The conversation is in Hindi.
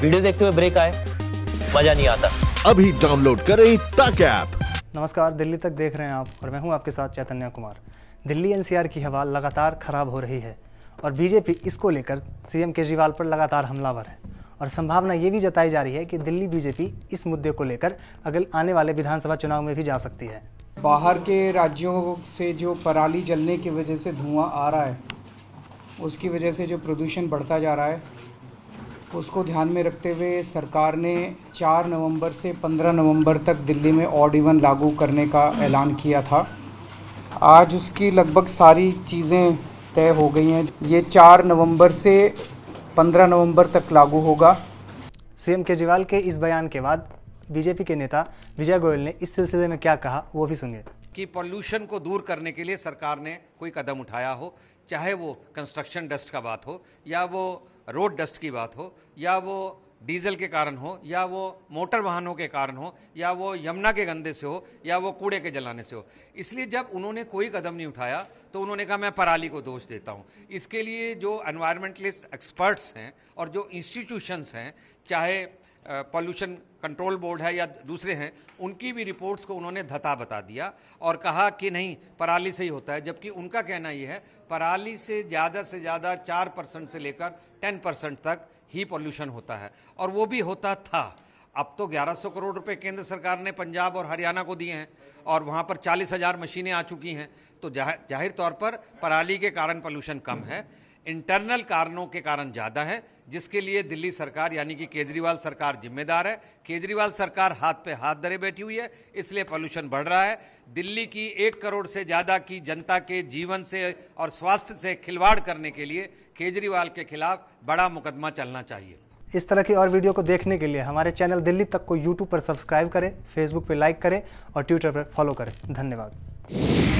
वीडियो देखते हुए ब्रेक आए मजा नहीं आता अभी डाउनलोड करें तक ऐप नमस्कार दिल्ली तक देख रहे हैं आप और मैं हूं आपके साथ चैतन्य कुमार दिल्ली एनसीआर की हवा लगातार खराब हो रही है और बीजेपी इसको लेकर सीएम केजरीवाल पर लगातार हमलावर है और संभावना ये भी जताई जा रही है कि दिल्ली बीजेपी इस मुद्दे को लेकर अगले आने वाले विधानसभा चुनाव में भी जा सकती है बाहर के राज्यों से जो पराली जलने की वजह से धुआं आ रहा है उसकी वजह से जो प्रदूषण बढ़ता जा रहा है उसको ध्यान में रखते हुए सरकार ने 4 नवंबर से 15 नवंबर तक दिल्ली में ऑड इवन लागू करने का ऐलान किया था आज उसकी लगभग सारी चीज़ें तय हो गई हैं ये 4 नवंबर से 15 नवंबर तक लागू होगा सीएम केजरीवाल के इस बयान के बाद बीजेपी के नेता विजय गोयल ने इस सिलसिले में क्या कहा वो भी सुनिए कि पॉल्यूशन को दूर करने के लिए सरकार ने कोई कदम उठाया हो चाहे वो कंस्ट्रक्शन डस्ट का बात हो या वो रोड डस्ट की बात हो या वो डीजल के कारण हो या वो मोटर वाहनों के कारण हो या वो यमुना के गंदे से हो या वो कूड़े के जलाने से हो इसलिए जब उन्होंने कोई कदम नहीं उठाया तो उन्होंने कहा मैं पराली को दोष देता हूँ इसके लिए जो एनवायरमेंटलिस्ट एक्सपर्ट्स हैं और जो इंस्टीट्यूशंस हैं चाहे पॉल्यूशन कंट्रोल बोर्ड है या दूसरे हैं उनकी भी रिपोर्ट्स को उन्होंने धता बता दिया और कहा कि नहीं पराली से ही होता है जबकि उनका कहना यह है पराली से ज़्यादा से ज़्यादा चार परसेंट से लेकर टेन परसेंट तक ही पॉल्यूशन होता है और वो भी होता था अब तो 1100 करोड़ रुपए केंद्र सरकार ने पंजाब और हरियाणा को दिए हैं और वहाँ पर चालीस मशीनें आ चुकी हैं तो जाहिर तौर पर पराली के कारण पॉल्यूशन कम है इंटरनल कारणों के कारण ज़्यादा है जिसके लिए दिल्ली सरकार यानी कि केजरीवाल सरकार जिम्मेदार है केजरीवाल सरकार हाथ पे हाथ धरे बैठी हुई है इसलिए पॉल्यूशन बढ़ रहा है दिल्ली की एक करोड़ से ज़्यादा की जनता के जीवन से और स्वास्थ्य से खिलवाड़ करने के लिए केजरीवाल के खिलाफ बड़ा मुकदमा चलना चाहिए इस तरह की और वीडियो को देखने के लिए हमारे चैनल दिल्ली तक को यूट्यूब पर सब्सक्राइब करें फेसबुक पर लाइक करें और ट्विटर पर फॉलो करें धन्यवाद